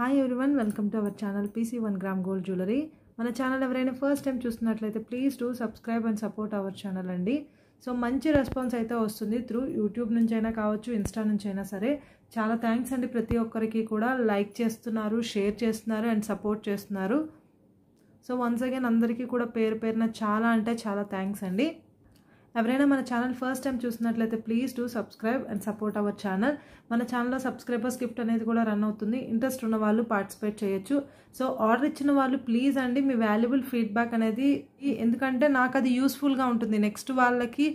hi everyone welcome to our channel PC one gram gold jewellery మన channel ఎవరైనా first time చూస్తున్నట్లయితే please to subscribe and support our channel అండి so మంచి response అయితే వస్తుంది through YouTube నుంచైనా కావచ్చు ఇన్స్టా నుంచైనా సరే చాలా థ్యాంక్స్ అండి ప్రతి ఒక్కరికి కూడా లైక్ చేస్తున్నారు షేర్ చేస్తున్నారు అండ్ సపోర్ట్ చేస్తున్నారు సో వన్స్ అగైన్ అందరికీ కూడా పేరు పేరున చాలా అంటే చాలా థ్యాంక్స్ అండి ఎవరైనా మన ఛానల్ ఫస్ట్ టైం చూసినట్లయితే please do subscribe and support our channel మన ఛానల్లో సబ్స్క్రైబర్స్ గిఫ్ట్ అనేది కూడా రన్ అవుతుంది ఇంట్రెస్ట్ ఉన్న వాళ్ళు పార్టిసిపేట్ చేయొచ్చు సో ఆర్డర్ ఇచ్చిన వాళ్ళు ప్లీజ్ అండి మీ వాల్యుబుల్ ఫీడ్బ్యాక్ అనేది ఎందుకంటే నాకు అది యూస్ఫుల్గా ఉంటుంది నెక్స్ట్ వాళ్ళకి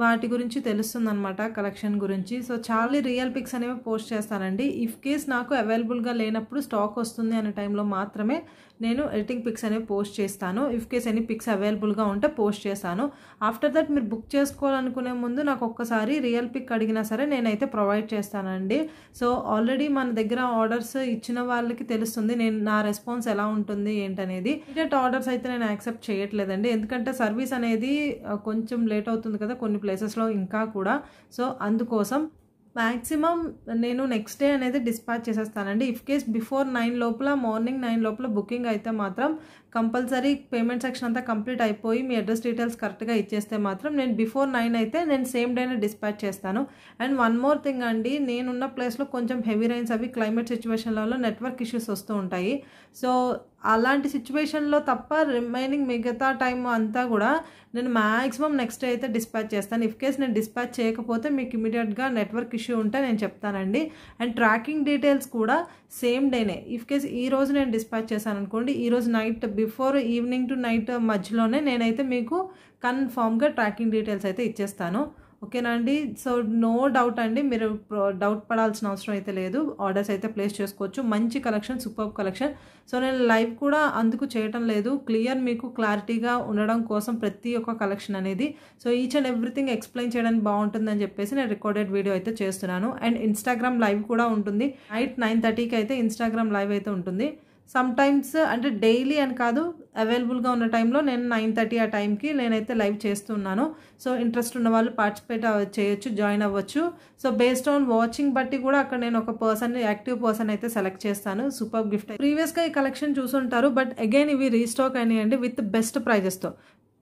వాటి గురించి తెలుస్తుందన్నమాట కలెక్షన్ గురించి సో చాలా రియల్ పిక్స్ అనేవి పోస్ట్ చేస్తానండి ఇఫ్ కేస్ నాకు అవైలబుల్గా లేనప్పుడు స్టాక్ వస్తుంది అనే టైంలో మాత్రమే నేను ఎడిటింగ్ పిక్స్ అనేవి పోస్ట్ చేస్తాను ఇఫ్ కేస్ ఎనీ పిక్స్ అవైలబుల్గా ఉంటే పోస్ట్ చేస్తాను ఆఫ్టర్ దట్ మీరు బుక్ చేసుకోవాలనుకునే ముందు నాకు ఒక్కసారి రియల్ పిక్ అడిగినా సరే నేనైతే ప్రొవైడ్ చేస్తానండి సో ఆల్రెడీ మన దగ్గర ఆర్డర్స్ ఇచ్చిన వాళ్ళకి తెలుస్తుంది నేను నా రెస్పాన్స్ ఎలా ఉంటుంది ఏంటనేది ఇమీడియట్ ఆర్డర్స్ అయితే నేను యాక్సెప్ట్ చేయట్లేదండి ఎందుకంటే సర్వీస్ అనేది కొంచెం లేట్ అవుతుంది కదా కొన్ని ప్లేసెస్లో ఇంకా కూడా సో అందుకోసం మ్యాక్సిమం నేను నెక్స్ట్ డే అనేది డిస్పాచ్ చేసేస్తానండి ఇఫ్ కేస్ బిఫోర్ నైన్ లోపల మార్నింగ్ నైన్ లోపల బుకింగ్ అయితే మాత్రం కంపల్సరీ పేమెంట్ సెక్షన్ అంతా కంప్లీట్ అయిపోయి మీ అడ్రస్ డీటెయిల్స్ కరెక్ట్గా ఇచ్చేస్తే మాత్రం నేను బిఫోర్ నైన్ అయితే నేను సేమ్ డేనే డిస్పాచ్ చేస్తాను అండ్ వన్ మోర్ థింగ్ అండి నేనున్న ప్లేస్లో కొంచెం హెవీ రైన్స్ అవి క్లైమేట్ సిచ్యువేషన్లలో నెట్వర్క్ ఇష్యూస్ వస్తూ ఉంటాయి సో అలాంటి సిచ్యువేషన్లో తప్ప రిమైనింగ్ మిగతా టైం అంతా కూడా నేను మ్యాక్సిమం నెక్స్ట్ అయితే డిస్పాచ్ చేస్తాను ఇఫ్ కేస్ నేను డిస్పాచ్ చేయకపోతే మీకు ఇమీడియట్గా నెట్వర్క్ ఇష్యూ ఉంటే నేను చెప్తానండి అండ్ ట్రాకింగ్ డీటెయిల్స్ కూడా సేమ్ డేనే ఇఫ్ కేస్ ఈ రోజు నేను డిస్పాచ్ చేశాను అనుకోండి ఈరోజు night before evening to night మధ్యలోనే నేనైతే మీకు కన్ఫామ్గా ట్రాకింగ్ డీటెయిల్స్ అయితే ఇచ్చేస్తాను ఓకేనా అండి సో నో డౌట్ అండి మీరు డౌట్ పడాల్సిన అవసరం అయితే లేదు ఆర్డర్స్ అయితే ప్లేస్ చేసుకోవచ్చు మంచి కలెక్షన్ సూపర్ కలెక్షన్ సో నేను లైవ్ కూడా అందుకు చేయటం లేదు క్లియర్ మీకు క్లారిటీగా ఉండడం కోసం ప్రతి ఒక్క కలెక్షన్ అనేది so each and everything explain చేయడానికి బాగుంటుందని చెప్పేసి నేను రికార్డెడ్ వీడియో అయితే చేస్తున్నాను అండ్ ఇన్స్టాగ్రామ్ లైవ్ కూడా ఉంటుంది నైట్ నైన్ థర్టీకి అయితే ఇన్స్టాగ్రామ్ లైవ్ అయితే ఉంటుంది సమ్ టైమ్స్ అంటే డైలీ అని కాదు అవైలబుల్గా ఉన్న టైంలో నేను నైన్ థర్టీ ఆ టైంకి నేనైతే లైవ్ చేస్తున్నాను సో ఇంట్రెస్ట్ ఉన్న వాళ్ళు పార్టిసిపేట్ చేయొచ్చు జాయిన్ అవ్వచ్చు సో బేస్డ్ ఆన్ వాచింగ్ బట్టి కూడా అక్కడ నేను ఒక పర్సన్ యాక్టివ్ పర్సన్ అయితే సెలెక్ట్ చేస్తాను సూపర్ గిఫ్ట్ ప్రీవియస్గా ఈ కలెక్షన్ చూసుంటారు బట్ అగైన్ ఇవి రీస్టాక్ అయినాయండి విత్ బెస్ట్ ప్రైజెస్తో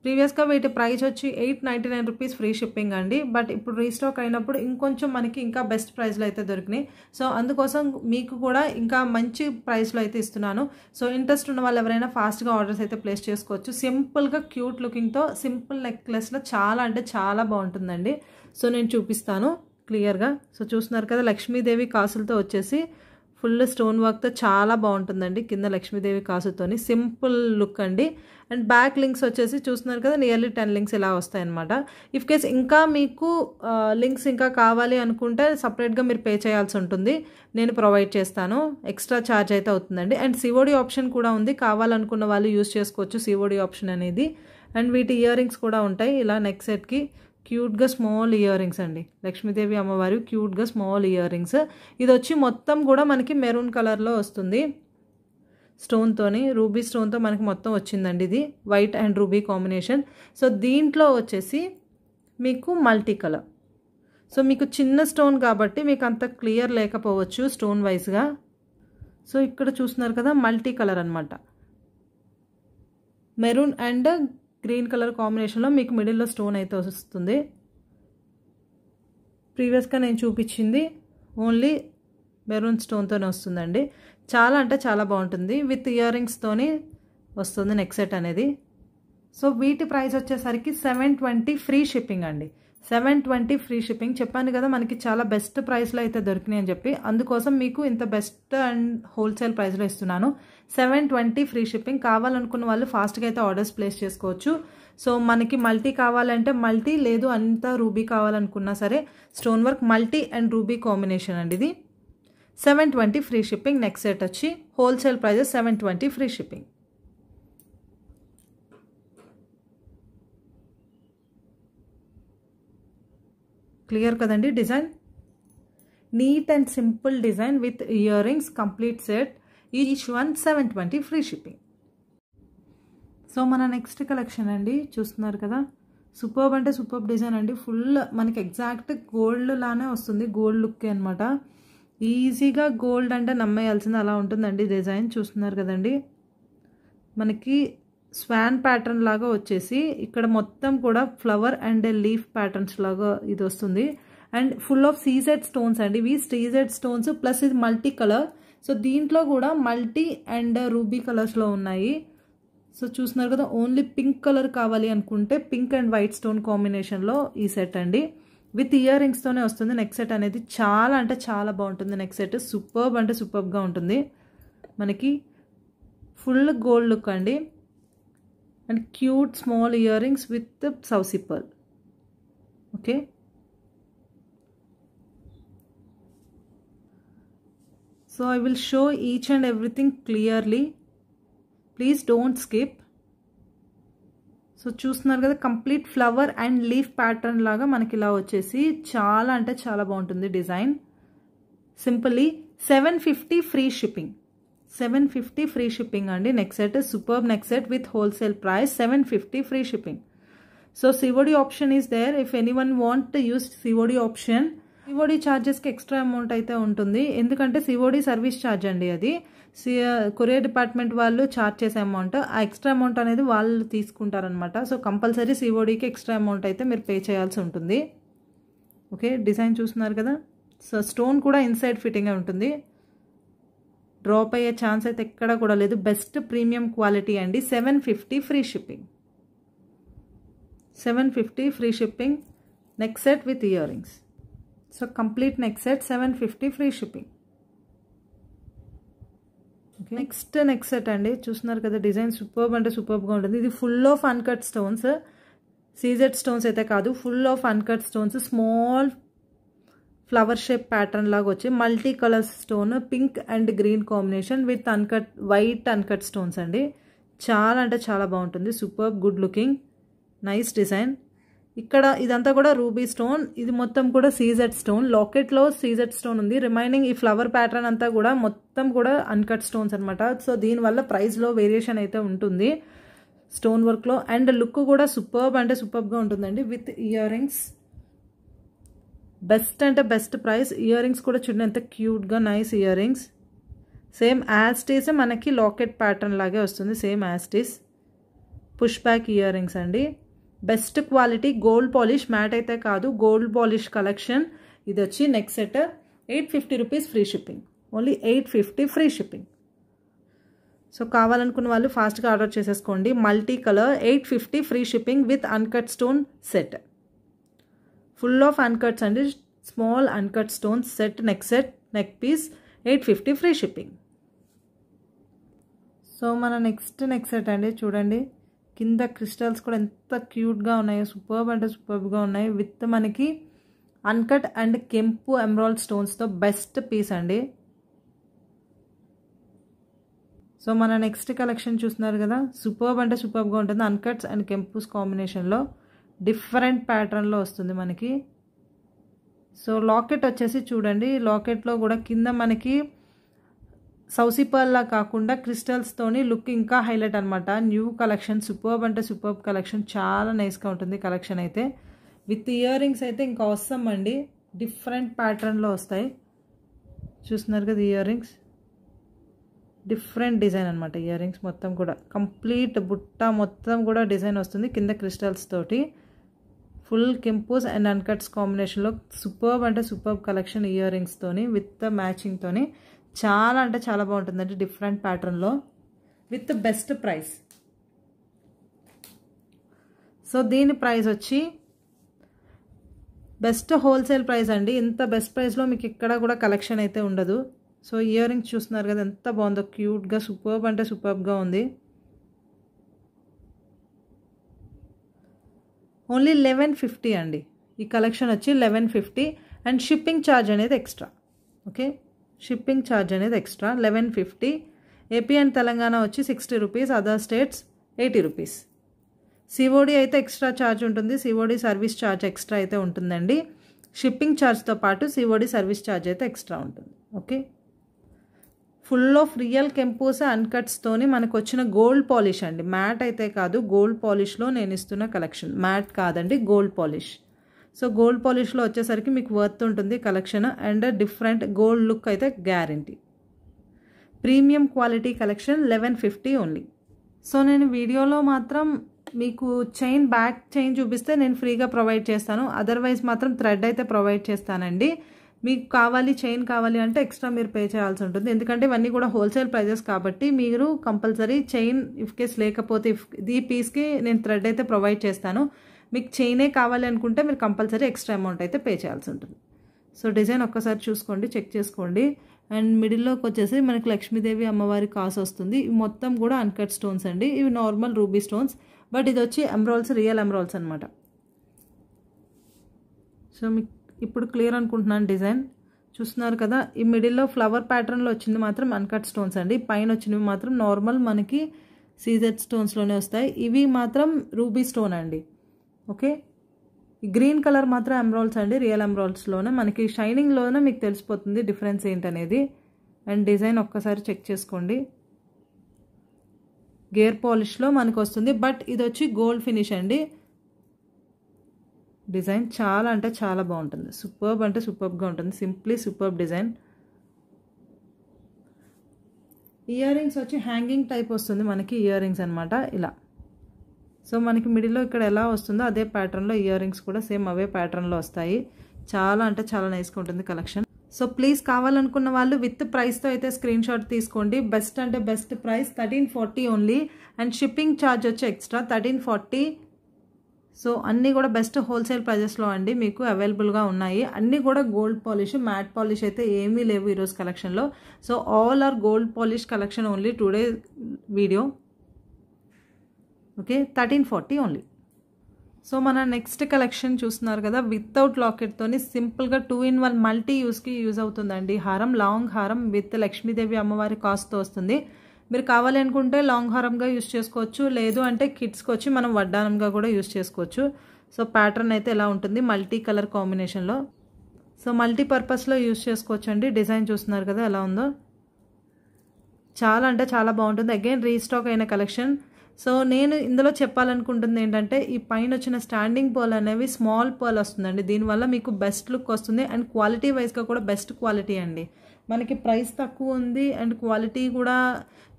ప్రీవియస్గా వీటి ప్రైస్ వచ్చి eight ninety nine rupees free shipping అండి బట్ ఇప్పుడు రీస్టాక్ అయినప్పుడు ఇంకొంచెం మనకి ఇంకా బెస్ట్ ప్రైస్లో అయితే దొరికినాయి సో అందుకోసం మీకు కూడా ఇంకా మంచి ప్రైస్లో అయితే ఇస్తున్నాను సో ఇంట్రెస్ట్ ఉన్న వాళ్ళు ఎవరైనా ఫాస్ట్గా ఆర్డర్స్ అయితే ప్లేస్ చేసుకోవచ్చు సింపుల్గా క్యూట్ లుకింగ్తో సింపుల్ నెక్లెస్లో చాలా అంటే చాలా బాగుంటుందండి సో నేను చూపిస్తాను క్లియర్గా సో చూస్తున్నారు కదా లక్ష్మీదేవి కాసులతో వచ్చేసి ఫుల్ స్టోన్ వర్క్తో చాలా బాగుంటుందండి కింద లక్ష్మీదేవి కాసుతోని సింపుల్ లుక్ అండి అండ్ బ్యాక్ లింక్స్ వచ్చేసి చూస్తున్నారు కదా నియర్లీ టెన్ లింక్స్ ఇలా వస్తాయన్నమాట ఇఫ్ కేస్ ఇంకా మీకు లింక్స్ ఇంకా కావాలి అనుకుంటే సపరేట్గా మీరు పే చేయాల్సి ఉంటుంది నేను ప్రొవైడ్ చేస్తాను ఎక్స్ట్రా ఛార్జ్ అయితే అవుతుందండి అండ్ సివోడి ఆప్షన్ కూడా ఉంది కావాలనుకున్న వాళ్ళు యూస్ చేసుకోవచ్చు సివోడి ఆప్షన్ అనేది అండ్ వీటి ఇయర్ రింగ్స్ కూడా ఉంటాయి ఇలా నెక్ సెట్కి క్యూట్గా స్మాల్ ఇయర్ రింగ్స్ అండి లక్ష్మీదేవి అమ్మవారి క్యూట్గా స్మాల్ ఇయర్ రింగ్స్ ఇది వచ్చి మొత్తం కూడా మనకి మెరూన్ కలర్లో వస్తుంది స్టోన్తోని రూబీ స్టోన్తో మనకి మొత్తం వచ్చిందండి ఇది white and ruby combination so దీంట్లో వచ్చేసి మీకు మల్టీ కలర్ సో మీకు చిన్న స్టోన్ కాబట్టి మీకు అంత క్లియర్ లేకపోవచ్చు స్టోన్ వైజ్గా సో ఇక్కడ చూస్తున్నారు కదా మల్టీ కలర్ అనమాట మెరూన్ అండ్ గ్రీన్ కలర్ కాంబినేషన్లో మీకు మిడిల్లో స్టోన్ అయితే వస్తుంది ప్రీవియస్గా నేను చూపించింది ఓన్లీ మెరూన్ స్టోన్తోనే వస్తుందండి చాలా అంటే చాలా బాగుంటుంది విత్ ఇయర్ రింగ్స్తోని వస్తుంది నెక్సెట్ సెట్ అనేది సో వీటి ప్రైస్ వచ్చేసరికి సెవెన్ ట్వంటీ ఫ్రీ షిప్పింగ్ అండి సెవెన్ ట్వంటీ ఫ్రీ షిప్పింగ్ చెప్పాను కదా మనకి చాలా బెస్ట్ ప్రైస్లో అయితే దొరికినాయి అని చెప్పి అందుకోసం మీకు ఇంత బెస్ట్ అండ్ హోల్సేల్ ప్రైస్లో ఇస్తున్నాను సెవెన్ ట్వంటీ ఫ్రీ షిప్పింగ్ కావాలనుకున్న వాళ్ళు ఫాస్ట్గా అయితే ఆర్డర్స్ ప్లేస్ చేసుకోవచ్చు సో మనకి మల్టీ కావాలంటే మల్టీ లేదు అంత రూబీ కావాలనుకున్నా సరే stone work multi and ruby combination అండి ఇది seven twenty free shipping next set వచ్చి wholesale prices seven twenty free shipping clear కదండి design neat and simple design with ear rings complete set each one seven twenty free shipping so మన next collection అండి చూస్తున్నారు కదా superb అంటే superb design అండి full మనకి exact gold లానే వస్తుంది గోల్డ్ లుక్ అనమాట ఈజీగా గోల్డ్ అంటే నమ్మేయాల్సింది అలా ఉంటుందండి డిజైన్ చూస్తున్నారు కదండి మనకి స్వాన్ ప్యాటర్న్ లాగా వచ్చేసి ఇక్కడ మొత్తం కూడా ఫ్లవర్ అండ్ లీఫ్ ప్యాటర్న్స్ లాగా ఇది వస్తుంది and full of CZ stones అండి ఇవి సీజెడ్ స్టోన్స్ ప్లస్ ఇది మల్టీ కలర్ సో దీంట్లో కూడా మల్టీ అండ్ రూబీ కలర్స్లో ఉన్నాయి సో చూస్తున్నారు కదా ఓన్లీ పింక్ కలర్ కావాలి అనుకుంటే పింక్ అండ్ వైట్ స్టోన్ కాంబినేషన్లో ఈ సెట్ అండి విత్ ఇయర్ రింగ్స్తోనే వస్తుంది నెక్ సెట్ అనేది చాలా అంటే చాలా బాగుంటుంది నెక్ సెట్ సూపర్బ్ అంటే సూపర్బ్గా ఉంటుంది మనకి ఫుల్ గోల్డ్ లుక్ అండి and cute small earrings with the sausi pearl okay so i will show each and everything clearly please don't skip so చూస్తున్నారు కదా complete flower and leaf pattern లాగా మనకి ఇలా వచ్చేసి చాలా అంటే చాలా బాగుంటుంది design simply seven fifty free shipping seven fifty free shipping అండి నెక్ సెట్ సూపర్ నెక్సెట్ set with wholesale price seven fifty free shipping so COD option is there if anyone want use COD option COD ఛార్జెస్కి extra amount అయితే ఉంటుంది ఎందుకంటే COD service charge అండి అది courier department uh, వాళ్ళు charge చేసే amount ఆ extra amount అనేది వాళ్ళు తీసుకుంటారనమాట సో కంపల్సరీ సివోడికి ఎక్స్ట్రా అమౌంట్ అయితే మీరు పే చేయాల్సి ఉంటుంది ఓకే డిజైన్ చూస్తున్నారు కదా సో స్టోన్ కూడా ఇన్సైడ్ ఫిట్టింగ్ ఉంటుంది డ్రాప్ అయ్యే ఛాన్స్ అయితే ఎక్కడ కూడా లేదు బెస్ట్ ప్రీమియం క్వాలిటీ అండి seven fifty free shipping seven fifty free shipping neck set with earrings so complete neck set seven fifty free shipping next neck set అండి చూస్తున్నారు కదా డిజైన్ సూపర్బ్ అంటే సూపర్బ్గా ఉంటుంది ఇది full of uncut stones CZ stones అయితే కాదు full of uncut stones small flower shape pattern లాగా వచ్చి multi colour stone pink and green combination with uncut white uncut stones అండి చాలా అంటే చాలా బాగుంటుంది super good looking nice design ఇక్కడ ఇదంతా కూడా రూబీ స్టోన్ ఇది మొత్తం కూడా సీజెడ్ స్టోన్ లాకెట్లో సీజెడ్ స్టోన్ ఉంది రిమైనింగ్ ఈ ఫ్లవర్ ప్యాటర్న్ అంతా కూడా మొత్తం కూడా అన్కట్ స్టోన్స్ అనమాట సో దీనివల్ల ప్రైస్లో వేరియేషన్ అయితే ఉంటుంది స్టోన్ వర్క్లో అండ్ లుక్ కూడా సూపర్బ్ అంటే సూపర్బ్గా ఉంటుందండి విత్ ఇయర్ రింగ్స్ బెస్ట్ అంటే బెస్ట్ ప్రైస్ ఇయర్ రింగ్స్ కూడా చూడండి ఎంత క్యూట్గా nice earrings same as it is మనకి లాకెట్ ప్యాటర్న్ లాగే వస్తుంది same as it is push back earrings అండి best quality gold polish matte అయితే కాదు గోల్డ్ పాలిష్ కలెక్షన్ ఇది వచ్చి next set eight fifty rupees free shipping only eight fifty free shipping so కావాలనుకున్న వాళ్ళు ఫాస్ట్గా ఆర్డర్ చేసేసుకోండి multi colour eight fifty free shipping with uncut stone set full of uncuts అండి small uncut stones set neck set neck piece eight fifty free shipping so మన next neck set అండి చూడండి కింద crystals కూడా ఎంత క్యూట్గా ఉన్నాయో సూపర్బ్ అంటే సూపర్బ్గా ఉన్నాయి విత్ మనకి అన్కట్ అండ్ కెంపు ఎమరాల్డ్ స్టోన్స్తో బెస్ట్ పీస్ అండి సో మన నెక్స్ట్ కలెక్షన్ చూస్తున్నారు కదా సూపర్బ్ అంటే సూపర్బ్గా ఉంటుంది అన్కట్స్ అండ్ కెంపుస్ కాంబినేషన్లో డిఫరెంట్ ప్యాటర్న్లో వస్తుంది మనకి సో లాకెట్ వచ్చేసి చూడండి లాకెట్లో కూడా కింద మనకి సౌసిపల్లా కాకుండా క్రిస్టల్స్తోని లుక్ ఇంకా హైలైట్ అనమాట న్యూ కలెక్షన్ సూపర్బ్ అంటే సూపర్బ్ కలెక్షన్ చాలా నైస్గా ఉంటుంది కలెక్షన్ అయితే విత్ ఇయర్ రింగ్స్ అయితే ఇంకా వస్తామండి డిఫరెంట్ ప్యాటర్న్లో వస్తాయి చూస్తున్నారు కదా ఇయర్ రింగ్స్ డిఫరెంట్ డిజైన్ అనమాట ఇయర్ రింగ్స్ మొత్తం కూడా కంప్లీట్ బుట్ట మొత్తం కూడా డిజైన్ వస్తుంది కింద క్రిస్టల్స్ తోటి ఫుల్ కింపుస్ అండ్ అన్కట్స్ కాంబినేషన్లో సూపర్బ్ అంటే సూపర్బ్ కలెక్షన్ ఇయర్ రింగ్స్తోని విత్ మ్యాచింగ్తోని చాలా అంటే చాలా బాగుంటుందండి డిఫరెంట్ ప్యాటర్న్లో విత్ బెస్ట్ ప్రైస్ సో దీని ప్రైస్ వచ్చి బెస్ట్ హోల్సేల్ ప్రైస్ అండి ఇంత బెస్ట్ ప్రైస్లో మీకు ఇక్కడ కూడా కలెక్షన్ అయితే ఉండదు సో ఇయర్ రింగ్స్ చూస్తున్నారు కదా ఎంత బాగుందో క్యూట్గా సూపర్బ్ అంటే సూపర్బ్గా ఉంది ఓన్లీ లెవెన్ ఫిఫ్టీ అండి ఈ కలెక్షన్ వచ్చి eleven fifty and shipping charge అనేది ఎక్స్ట్రా ఓకే షిప్పింగ్ ఛార్జ్ అనేది extra eleven fifty AP and Telangana వచ్చి sixty rupees other states eighty rupees COD అయితే ఎక్స్ట్రా ఛార్జ్ ఉంటుంది సిఓడి సర్వీస్ ఛార్జ్ ఎక్స్ట్రా అయితే ఉంటుందండి షిప్పింగ్ ఛార్జ్తో పాటు సిఓడి సర్వీస్ ఛార్జ్ అయితే ఎక్స్ట్రా ఉంటుంది ఓకే ఫుల్ ఆఫ్ రియల్ కెంపోసా అన్కట్స్తోని మనకు వచ్చిన గోల్డ్ పాలిష్ అండి మ్యాట్ అయితే కాదు గోల్డ్ పాలిష్లో నేను ఇస్తున్న కలెక్షన్ మ్యాట్ కాదండి గోల్డ్ పాలిష్ సో గోల్డ్ పాలిష్లో వచ్చేసరికి మీకు వర్త్ ఉంటుంది collection and different gold look అయితే guarantee premium quality collection eleven fifty only so నేను వీడియోలో మాత్రం మీకు చైన్ బ్యాక్ చైన్ చూపిస్తే నేను ఫ్రీగా ప్రొవైడ్ చేస్తాను అదర్వైజ్ మాత్రం థ్రెడ్ అయితే ప్రొవైడ్ చేస్తానండి మీకు కావాలి చైన్ కావాలి అంటే ఎక్స్ట్రా మీరు పే చేయాల్సి ఉంటుంది ఎందుకంటే ఇవన్నీ కూడా హోల్సేల్ ప్రైజెస్ కాబట్టి మీరు కంపల్సరీ చైన్ ఇఫ్ కేస్ లేకపోతే ఇఫ్ ఈ పీస్కి నేను థ్రెడ్ అయితే ప్రొవైడ్ చేస్తాను మీకు చైనే కావాలి అనుకుంటే మీరు కంపల్సరీ ఎక్స్ట్రా అమౌంట్ అయితే పే చేయాల్సి ఉంటుంది సో డిజైన్ ఒక్కసారి చూసుకోండి చెక్ చేసుకోండి అండ్ మిడిల్లోకి వచ్చేసి మనకు లక్ష్మీదేవి అమ్మవారి కాసు వస్తుంది మొత్తం కూడా అన్కట్ స్టోన్స్ అండి ఇవి నార్మల్ రూబీ స్టోన్స్ బట్ ఇది వచ్చి ఎమ్రాల్స్ రియల్ ఎమ్రాల్స్ అనమాట సో మీకు ఇప్పుడు క్లియర్ అనుకుంటున్నాను డిజైన్ చూస్తున్నారు కదా ఈ మిడిల్లో ఫ్లవర్ ప్యాటర్న్లో వచ్చింది మాత్రం అన్కట్ స్టోన్స్ అండి పైన వచ్చినవి మాత్రం నార్మల్ మనకి సీజెడ్ స్టోన్స్లోనే వస్తాయి ఇవి మాత్రం రూబీ స్టోన్ అండి ఓకే గ్రీన్ కలర్ మాత్రం ఎమ్రాల్స్ అండి రియల్ ఎమ్రాల్స్లోనే మనకి షైనింగ్లోనే మీకు తెలిసిపోతుంది డిఫరెన్స్ ఏంటనేది అండ్ డిజైన్ ఒక్కసారి చెక్ చేసుకోండి గేర్ పాలిష్లో మనకు వస్తుంది బట్ ఇది వచ్చి గోల్డ్ ఫినిష్ అండి డిజైన్ చాలా అంటే చాలా బాగుంటుంది సూపర్బ్ అంటే సూపర్బ్గా ఉంటుంది simply superb design ear rings వచ్చి హ్యాంగింగ్ టైప్ వస్తుంది మనకి ఇయర్ రింగ్స్ అనమాట ఇలా సో మనకి మిడిల్లో ఇక్కడ ఎలా వస్తుందో అదే ప్యాటర్న్లో ఇయర్ రింగ్స్ కూడా సేమ్ అవే ప్యాటర్న్లో వస్తాయి చాలా అంటే చాలా నైస్గా ఉంటుంది కలెక్షన్ సో ప్లీజ్ కావాలనుకున్న వాళ్ళు విత్ ప్రైస్తో అయితే స్క్రీన్ షాట్ తీసుకోండి బెస్ట్ అంటే best price thirteen forty only and shipping charge వచ్చి ఎక్స్ట్రా థర్టీన్ ఫార్టీ సో అన్నీ కూడా బెస్ట్ హోల్సేల్ ప్రైజెస్లో అండి మీకు అవైలబుల్గా ఉన్నాయి అన్నీ కూడా గోల్డ్ పాలిష్ మ్యాట్ పాలిష్ అయితే ఏమీ లేవు ఈరోజు కలెక్షన్లో so all are gold polish collection only today video okay thirteen forty only so మన నెక్స్ట్ కలెక్షన్ చూస్తున్నారు కదా వితౌట్ లాకెట్తోని సింపుల్గా టూ ఇన్ వన్ మల్టీ యూస్కి యూజ్ అవుతుందండి హారం లాంగ్ హారం విత్ లక్ష్మీదేవి అమ్మవారి కాస్ట్తో వస్తుంది మీరు కావాలి అనుకుంటే లాంగ్ హారంగా యూస్ చేసుకోవచ్చు లేదు అంటే కిడ్స్కి వచ్చి మనం వడ్డానంగా కూడా యూస్ చేసుకోవచ్చు సో ప్యాటర్న్ అయితే ఎలా ఉంటుంది మల్టీ కలర్ కాంబినేషన్లో సో మల్టీపర్పస్లో యూస్ చేసుకోవచ్చు అండి డిజైన్ చూస్తున్నారు కదా ఎలా ఉందో చాలా అంటే చాలా బాగుంటుంది అగైన్ రీస్టాక్ అయిన కలెక్షన్ సో నేను ఇందులో చెప్పాలనుకుంటుంది ఏంటంటే ఈ పైన వచ్చిన స్టాండింగ్ పర్ల్ అనేవి స్మాల్ పర్ల్ వస్తుందండి దీనివల్ల మీకు బెస్ట్ లుక్ వస్తుంది అండ్ క్వాలిటీ వైజ్గా కూడా బెస్ట్ క్వాలిటీ అండి మనకి ప్రైస్ తక్కువ ఉంది అండ్ క్వాలిటీ కూడా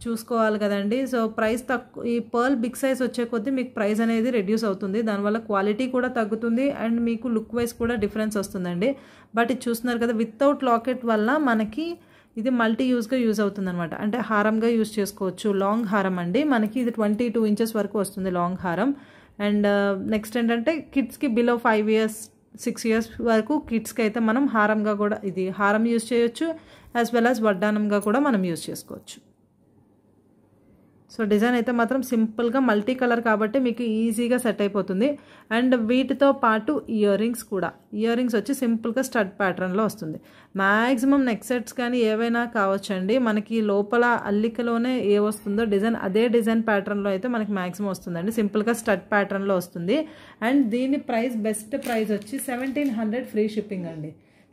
చూసుకోవాలి కదండి సో ప్రైస్ తక్కువ ఈ పర్ల్ బిగ్ సైజ్ వచ్చే కొద్దీ మీకు ప్రైస్ అనేది రెడ్యూస్ అవుతుంది దానివల్ల క్వాలిటీ కూడా తగ్గుతుంది అండ్ మీకు లుక్ వైజ్ కూడా డిఫరెన్స్ వస్తుందండి బట్ ఇది చూస్తున్నారు కదా వితౌట్ లాకెట్ వల్ల మనకి ఇది మల్టీ యూజ్గా యూజ్ అవుతుంది అనమాట అంటే హారంగా యూజ్ చేసుకోవచ్చు లాంగ్ హారం అండి మనకి ఇది ట్వంటీ టూ ఇంచెస్ వరకు వస్తుంది లాంగ్ హారం అండ్ నెక్స్ట్ ఏంటంటే కిడ్స్కి below five years six years వరకు కిడ్స్కి అయితే మనం హారంగా కూడా ఇది హారం యూజ్ చేయొచ్చు యాజ్ వెల్ యాజ్ వడ్డానంగా కూడా మనం యూజ్ చేసుకోవచ్చు సో డిజైన్ అయితే మాత్రం సింపుల్గా మల్టీ కలర్ కాబట్టి మీకు ఈజీగా సెట్ అయిపోతుంది అండ్ వీటితో పాటు ఇయర్ రింగ్స్ కూడా ఇయర్ రింగ్స్ వచ్చి సింపుల్గా స్టడ్ ప్యాటర్న్లో వస్తుంది మ్యాక్సిమం నెక్ సెట్స్ కానీ ఏవైనా కావచ్చండి మనకి లోపల అల్లికలోనే ఏ వస్తుందో డిజైన్ అదే డిజైన్ ప్యాటర్న్లో అయితే మనకి మ్యాక్సిమం వస్తుందండి సింపుల్గా స్టడ్ ప్యాటర్న్లో వస్తుంది అండ్ దీని ప్రైస్ బెస్ట్ ప్రైస్ వచ్చి సెవెంటీన్ హండ్రెడ్ ఫ్రీ షిప్పింగ్ అండి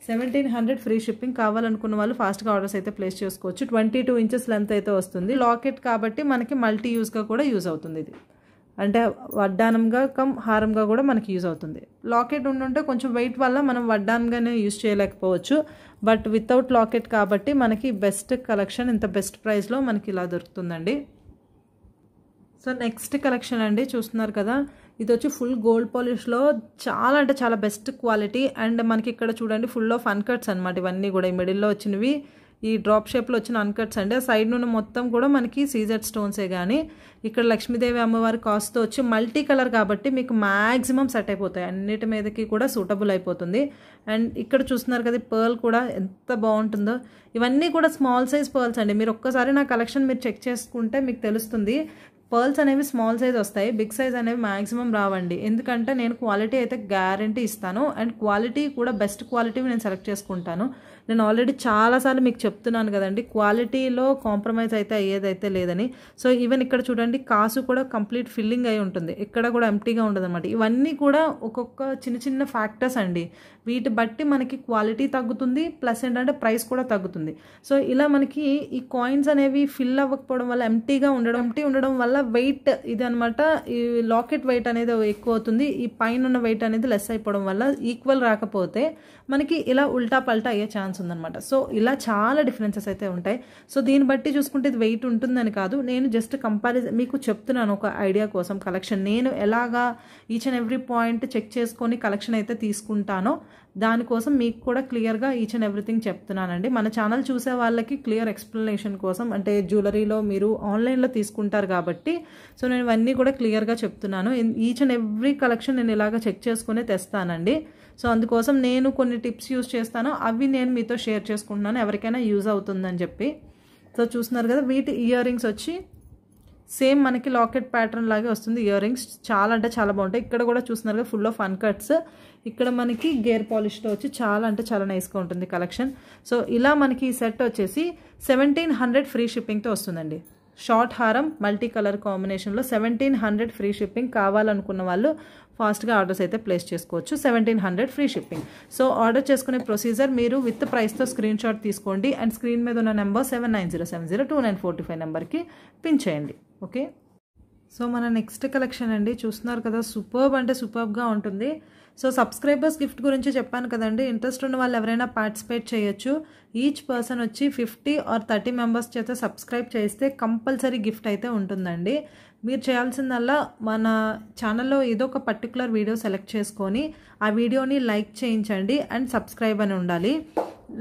సెవెంటీన్ హండ్రెడ్ ఫ్రీ షిప్పింగ్ కావాలనుకున్న వాళ్ళు ఫాస్ట్గా ఆర్డర్స్ అయితే ప్లేస్ చేసుకోవచ్చు ట్వంటీ టూ ఇంచెస్ లెంత్ అయితే వస్తుంది లాకెట్ కాబట్టి మనకి మల్టీ యూజ్గా కూడా యూజ్ అవుతుంది ఇది అంటే వడ్డానంగా కమ్ హారంగా కూడా మనకి యూజ్ అవుతుంది లాకెట్ ఉండుంటే కొంచెం వెయిట్ వల్ల మనం వడ్డానంగానే యూజ్ చేయలేకపోవచ్చు బట్ వితౌట్ లాకెట్ కాబట్టి మనకి బెస్ట్ కలెక్షన్ ఇంత బెస్ట్ ప్రైస్లో మనకి ఇలా దొరుకుతుందండి సో నెక్స్ట్ కలెక్షన్ అండి చూస్తున్నారు కదా ఇది వచ్చి ఫుల్ గోల్డ్ పాలిష్లో చాలా అంటే చాలా బెస్ట్ క్వాలిటీ అండ్ మనకి ఇక్కడ చూడండి ఫుల్ ఆఫ్ అన్కట్స్ అనమాట ఇవన్నీ కూడా ఈ మిడిల్లో వచ్చినవి ఈ డ్రాప్ షేప్లో వచ్చిన అన్కట్స్ అండి ఆ సైడ్ నుండి మొత్తం కూడా మనకి సీజర్ స్టోన్సే కానీ ఇక్కడ లక్ష్మీదేవి అమ్మవారి కాస్ట్ వచ్చి మల్టీ కలర్ కాబట్టి మీకు మ్యాక్సిమం సెట్ అయిపోతాయి అన్నిటి మీదకి కూడా సూటబుల్ అయిపోతుంది అండ్ ఇక్కడ చూస్తున్నారు కదా పర్ల్ కూడా ఎంత బాగుంటుందో ఇవన్నీ కూడా స్మాల్ సైజ్ పర్ల్స్ అండి మీరు ఒక్కసారి నా కలెక్షన్ మీరు చెక్ చేసుకుంటే మీకు తెలుస్తుంది పర్ల్స్ అనేవి స్మాల్ సైజ్ వస్తాయి బిగ్ సైజ్ అనేవి మ్యాక్సిమం రావండి ఎందుకంటే నేను క్వాలిటీ అయితే గ్యారంటీ ఇస్తాను అండ్ క్వాలిటీ కూడా బెస్ట్ క్వాలిటీ నేను సెలెక్ట్ చేసుకుంటాను నేను ఆల్రెడీ చాలాసార్లు మీకు చెప్తున్నాను కదండి క్వాలిటీలో కాంప్రమైజ్ అయితే అయ్యేదైతే లేదని సో ఈవెన్ ఇక్కడ చూడండి కాసు కూడా కంప్లీట్ ఫిల్లింగ్ అయి ఉంటుంది ఇక్కడ కూడా ఎంటీగా ఉండదు అనమాట ఇవన్నీ కూడా ఒక్కొక్క చిన్న చిన్న ఫ్యాక్టర్స్ అండి వీటి బట్టి మనకి క్వాలిటీ తగ్గుతుంది ప్లస్ ఏంటంటే ప్రైస్ కూడా తగ్గుతుంది సో ఇలా మనకి ఈ కాయిన్స్ అనేవి ఫిల్ అవ్వకపోవడం వల్ల ఎంటీగా ఉండడం ఎంటీ ఉండడం వల్ల కదా వెయిట్ ఇది అనమాట ఈ లాకెట్ వెయిట్ అనేది ఎక్కువ అవుతుంది ఈ పైన ఉన్న వెయిట్ అనేది లెస్ అయిపోవడం వల్ల ఈక్వల్ రాకపోతే మనకి ఇలా ఉల్టా పల్టా అయ్యే ఛాన్స్ ఉందనమాట సో ఇలా చాలా డిఫరెన్సెస్ అయితే ఉంటాయి సో దీన్ని బట్టి చూసుకుంటే ఇది వెయిట్ ఉంటుందని కాదు నేను జస్ట్ కంపారిజన్ మీకు చెప్తున్నాను ఒక ఐడియా కోసం కలెక్షన్ నేను ఎలాగా each and every point check చేసుకొని కలెక్షన్ అయితే తీసుకుంటానో దానికోసం మీకు కూడా క్లియర్గా ఈచ్ అండ్ ఎవ్రీథింగ్ చెప్తున్నానండి మన ఛానల్ చూసే వాళ్ళకి క్లియర్ ఎక్స్ప్లెనేషన్ కోసం అంటే జ్యువెలరీలో మీరు ఆన్లైన్లో తీసుకుంటారు కాబట్టి కాబట్టి సో నేను ఇవన్నీ కూడా క్లియర్గా చెప్తున్నాను ఈచ్ అండ్ ఎవ్రీ కలెక్షన్ నేను ఇలాగ చెక్ చేసుకునే తెస్తానండి సో అందుకోసం నేను కొన్ని టిప్స్ యూస్ చేస్తాను అవి నేను మీతో షేర్ చేసుకుంటున్నాను ఎవరికైనా యూజ్ అవుతుందని చెప్పి సో చూస్తున్నారు కదా వీటి ఇయర్ రింగ్స్ వచ్చి సేమ్ మనకి లాకెట్ ప్యాటర్న్ లాగే వస్తుంది ఇయర్ రింగ్స్ చాలా అంటే చాలా బాగుంటాయి ఇక్కడ కూడా చూస్తున్నారు కదా ఫుల్ ఆఫ్ ఫన్ కట్స్ ఇక్కడ మనకి గేర్ పాలిష్లో వచ్చి చాలా అంటే చాలా నైస్గా ఉంటుంది కలెక్షన్ సో ఇలా మనకి ఈ సెట్ వచ్చేసి సెవెంటీన్ హండ్రెడ్ ఫ్రీ షిప్పింగ్తో వస్తుందండి షార్ట్ హారం మల్టీ కలర్ కాంబినేషన్లో సెవెంటీన్ హండ్రెడ్ ఫ్రీ షిప్పింగ్ కావాలనుకున్న వాళ్ళు ఫాస్ట్గా ఆర్డర్స్ అయితే ప్లేస్ చేసుకోవచ్చు seventeen hundred free shipping so order చేసుకునే ప్రొసీజర్ మీరు విత్ ప్రైస్తో స్క్రీన్ షాట్ తీసుకోండి అండ్ స్క్రీన్ మీద ఉన్న number seven nine zero seven zero two nine forty five నెంబర్కి పిన్ చేయండి ఓకే సో మన నెక్స్ట్ కలెక్షన్ అండి చూస్తున్నారు కదా సూపర్బ్ అంటే సూపర్బ్గా ఉంటుంది సో సబ్స్క్రైబర్స్ గిఫ్ట్ గురించి చెప్పాను కదండి ఇంట్రెస్ట్ ఉన్న వాళ్ళు ఎవరైనా పార్టిసిపేట్ చేయొచ్చు ఈచ్ పర్సన్ వచ్చి ఫిఫ్టీ ఆర్ థర్టీ మెంబర్స్ చేత సబ్స్క్రైబ్ చేస్తే కంపల్సరీ గిఫ్ట్ అయితే ఉంటుందండి మీరు చేయాల్సిందల్లా మన ఛానల్లో ఏదో ఒక పర్టికులర్ వీడియో సెలెక్ట్ చేసుకొని ఆ వీడియోని లైక్ చేయించండి అండ్ సబ్స్క్రైబ్ అని ఉండాలి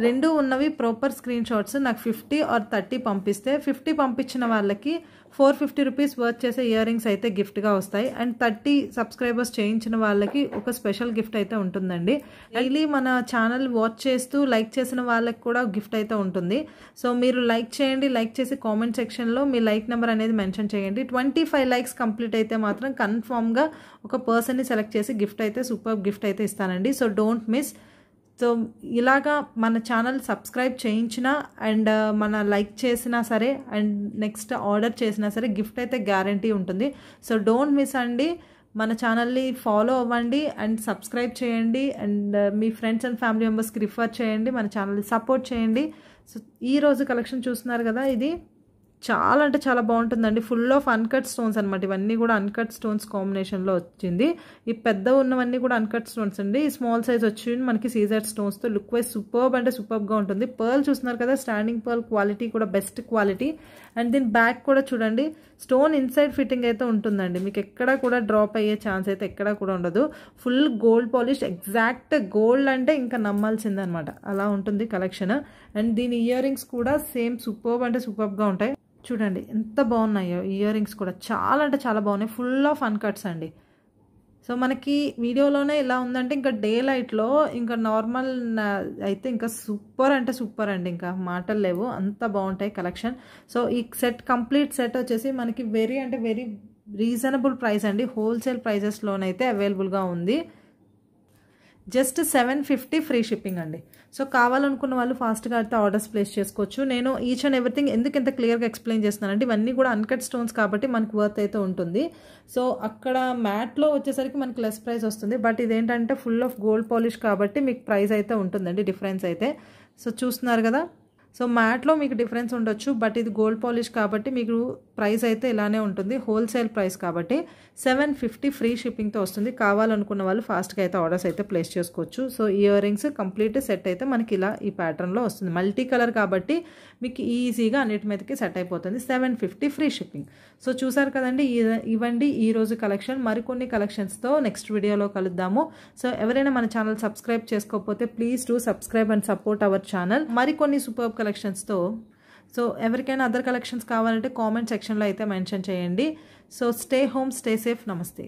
రెండు ఉన్నవి ప్రాపర్ స్క్రీన్ షాట్స్ నాకు ఫిఫ్టీ ఆర్ థర్టీ పంపిస్తే ఫిఫ్టీ పంపించిన వాళ్ళకి ఫోర్ ఫిఫ్టీ రూపీస్ వర్త్ చేసే ఇయర్ రింగ్స్ అయితే గిఫ్ట్గా వస్తాయి అండ్ థర్టీ సబ్స్క్రైబర్స్ చేయించిన వాళ్ళకి ఒక స్పెషల్ గిఫ్ట్ అయితే ఉంటుందండి డైలీ మన ఛానల్ వాచ్ చేస్తూ లైక్ చేసిన వాళ్ళకి కూడా గిఫ్ట్ అయితే ఉంటుంది సో మీరు లైక్ చేయండి లైక్ చేసి కామెంట్ సెక్షన్లో మీ లైక్ నెంబర్ అనేది మెన్షన్ చేయండి ట్వంటీ ఫైవ్ లైక్స్ కంప్లీట్ అయితే మాత్రం కన్ఫామ్గా ఒక పర్సన్ని సెలెక్ట్ చేసి గిఫ్ట్ అయితే సూపర్ గిఫ్ట్ అయితే ఇస్తానండి సో డోంట్ మిస్ సో ఇలాగా మన ఛానల్ సబ్స్క్రైబ్ చేయించినా అండ్ మన లైక్ చేసినా సరే అండ్ నెక్స్ట్ ఆర్డర్ చేసినా సరే గిఫ్ట్ అయితే గ్యారంటీ ఉంటుంది సో డోంట్ మిస్ అండి మన ఛానల్ని ఫాలో అవ్వండి అండ్ సబ్స్క్రైబ్ చేయండి అండ్ మీ ఫ్రెండ్స్ అండ్ ఫ్యామిలీ మెంబర్స్కి రిఫర్ చేయండి మన ఛానల్ని సపోర్ట్ చేయండి సో ఈరోజు కలెక్షన్ చూస్తున్నారు కదా ఇది చాలా అంటే చాలా బాగుంటుందండి ఫుల్ ఆఫ్ అన్కట్ స్టోన్స్ అనమాట ఇవన్నీ కూడా అన్కట్ స్టోన్స్ కాంబినేషన్లో వచ్చింది ఈ పెద్ద ఉన్నవన్నీ కూడా అన్కట్ స్టోన్స్ అండి ఈ స్మాల్ సైజ్ వచ్చి మనకి సీజర్ స్టోన్స్తో లుక్ వైజ్ సూపర్బ్ అంటే సూపర్బ్గా ఉంటుంది పర్ల్ చూస్తున్నారు కదా స్టాండింగ్ పర్ల్ క్వాలిటీ కూడా బెస్ట్ క్వాలిటీ అండ్ దీని బ్యాక్ కూడా చూడండి స్టోన్ ఇన్సైడ్ ఫిట్టింగ్ అయితే ఉంటుందండి మీకు ఎక్కడ కూడా డ్రాప్ అయ్యే ఛాన్స్ అయితే ఎక్కడా కూడా ఉండదు full gold polish exact gold అంటే ఇంకా నమ్మాల్సిందనమాట అలా ఉంటుంది కలెక్షన్ అండ్ దీని ఇయర్ రింగ్స్ కూడా సేమ్ సూపర్బ్ అంటే సూపర్బ్గా ఉంటాయి చూడండి ఎంత బాగున్నాయో ఇయర్ రింగ్స్ కూడా చాలా అంటే చాలా బాగున్నాయి ఫుల్ ఆఫ్ అన్కట్స్ అండి సో మనకి వీడియోలోనే ఇలా ఉందంటే ఇంకా డే లైట్లో ఇంకా నార్మల్ అయితే ఇంకా సూపర్ అంటే సూపర్ అండి ఇంకా మాటలు లేవు అంత బాగుంటాయి కలెక్షన్ సో ఈ సెట్ కంప్లీట్ సెట్ వచ్చేసి మనకి వెరీ అంటే వెరీ రీజనబుల్ ప్రైస్ అండి హోల్సేల్ ప్రైజెస్లోనైతే అవైలబుల్గా ఉంది just seven fifty free shipping అండి సో కావాలనుకున్న వాళ్ళు ఫాస్ట్గా అయితే ఆర్డర్స్ ప్లేస్ చేసుకోవచ్చు నేను ఈచ్ అండ్ ఎవ్రీథింగ్ ఎందుకు ఇంత క్లియర్గా ఎక్స్ప్లెయిన్ చేస్తున్నానంటే ఇవన్నీ కూడా అన్కట్ స్టోన్స్ కాబట్టి మనకు వర్త్ అయితే ఉంటుంది సో అక్కడ మ్యాట్లో వచ్చేసరికి మనకి లెస్ ప్రైస్ వస్తుంది బట్ ఇదేంటంటే ఫుల్ ఆఫ్ గోల్డ్ పాలిష్ కాబట్టి మీకు ప్రైస్ అయితే ఉంటుందండి డిఫరెన్స్ అయితే సో చూస్తున్నారు కదా సో మ్యాట్లో మీకు డిఫరెన్స్ ఉండొచ్చు బట్ ఇది గోల్డ్ పాలిష్ కాబట్టి మీకు ప్రైస్ అయితే ఇలానే ఉంటుంది హోల్సేల్ ప్రైస్ కాబట్టి సెవెన్ ఫిఫ్టీ ఫ్రీ షిప్పింగ్తో వస్తుంది కావాలనుకున్న వాళ్ళు ఫాస్ట్గా అయితే ఆర్డర్స్ అయితే ప్లేస్ చేసుకోవచ్చు so ear rings complete set అయితే మనకి ఇలా ఈ ప్యాటర్న్లో వస్తుంది మల్టీ కలర్ కాబట్టి మీకు ఈజీగా అన్నిటి మీదకి సెట్ అయిపోతుంది seven fifty free shipping so చూసారు కదండి ఇవ్వండి ఈరోజు కలెక్షన్ మరికొన్ని కలెక్షన్స్తో నెక్స్ట్ వీడియోలో కలుద్దాము సో ఎవరైనా మన ఛానల్ సబ్స్క్రైబ్ చేసుకోకపోతే please do subscribe and support our channel మరికొన్ని సూపర్ కలెక్షన్స్తో సో ఎవరికైనా అదర్ కలెక్షన్స్ కావాలంటే కామెంట్ సెక్షన్లో అయితే మెన్షన్ చేయండి so stay home stay safe నమస్తే